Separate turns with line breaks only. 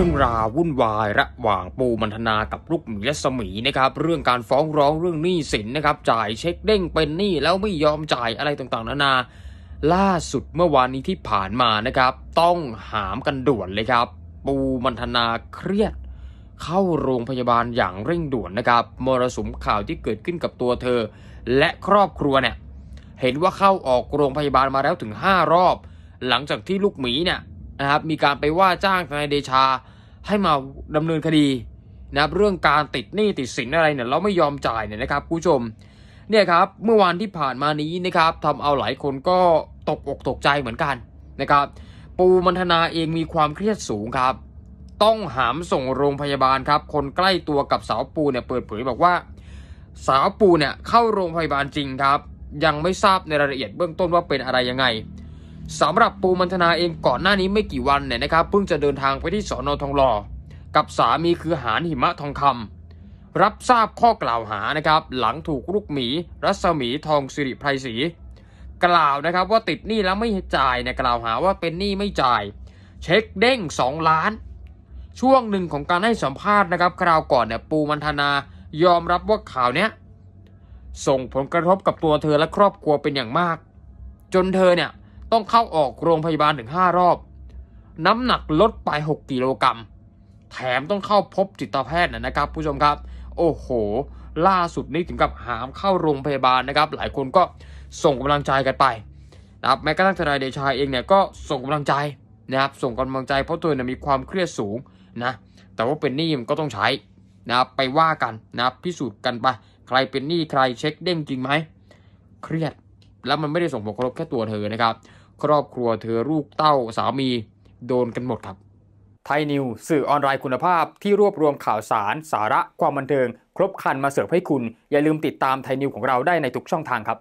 รื่องราววุ่นวายระหว่างปูมันธนากับลูกหมีและสมีนะครับ เรื่องการฟ้องร้องเรื่องหนี้สินนะครับ จ่ายเช็คเด้งเป็นหนี้แล้วไม่ยอมจ่ายอะไรต่างๆนานาล่าสุดเมื่อวานนี้ที่ผ่านมานะครับต้องหามกันด่วนเลยครับ ปูมันธนาเครียดเข้าโรงพยาบาลอย่างเร่งด่วนนะครับ มรสุมข่าวที่เกิดขึ้นกับตัวเธอ และครอบครัวเนี่ย เห็นว่าเข้าออกโรงพยาบาลมาแล้วถึง 5 รอบ หลังจากที่ลูกหมีเนี่ยนะครับมีการไปว่าจ้างทนายเดชาให้มาดำเนินคดีนะครับเรื่องการติดหนี้ ติดสินอะไรเนี่ยเราไม่ยอมจ่ายเนี่ยนะครับผู้ชมเนี่ยครับเมื่อวานที่ผ่านมานี้นะครับทำเอาหลายคนก็ตกอกตกใจเหมือนกันนะครับปูมันธนาเองมีความเครียดสูงครับต้องหามส่งโรงพยาบาลครับคนใกล้ตัวกับสาวปูเนี่ยเปิดเผยบอกว่าสาวปูเนี่ยเข้าโรงพยาบาลจริงครับยังไม่ทราบในรายละเอียดเบื้องต้นว่าเป็นอะไรยังไงสำหรับปูมันธนาเองก่อนหน้านี้ไม่กี่วันเนี่ยนะครับเพิ่งจะเดินทางไปที่สอนอทองหล่อกับสามีคือหานหิมะทองคำ รับทราบข้อกล่าวหานะครับหลังถูกลูกหมีรัศมีทองสิริไพรศรีกล่าวนะครับว่าติดหนี้แล้วไม่จ่ายในกล่าวหาว่าเป็นหนี้ไม่จ่าย เช็คเด้ง2ล้าน ช่วงหนึ่งของการให้สัมภาษณ์นะครับคราวก่อนเนี่ยปูมันธนายอมรับว่าข่าวเนี้ยส่งผลกระทบกับตัวเธอและครอบครัวเป็นอย่างมาก จนเธอเนี่ยต้องเข้าออกโรงพยาบาลถึง5รอบ น้ำหนักลดไป 6 กิโลกรัม แถมต้องเข้าพบจิตแพทย์นะครับ ผู้ชมครับ โอ้โห ล่าสุดนี้ถึงกับหามเข้าโรงพยาบาลนะครับ หลายคนก็ส่งกำลังใจกันไปนะครับแม้กระทั่งทนายเดชาเองเนี่ยก็ส่งกำลังใจนะครับ ส่งกำลังใจ เพราะตัวเนี่ยมีความเครียดสูงนะ แต่ว่าเป็นหนี้มันก็ต้องใช้นะครับไปว่ากันนะครับ พิสูจน์กันไป ใครเป็นหนี้ใครเช็คเด้งจริงไหม เครียด แล้วมันไม่ได้ส่งผลกระทบแค่ตัวเธอนะครับครอบครัวเธอ ลูกเต้าสามี โดนกันหมดครับไทยนิว สื่อออนไลน์คุณภาพที่รวบรวมข่าวสาร สาระความบันเทิง ครบครันมาเสิร์ฟให้คุณ อย่าลืมติดตามไทยนิวของเราได้ในทุกช่องทางครับ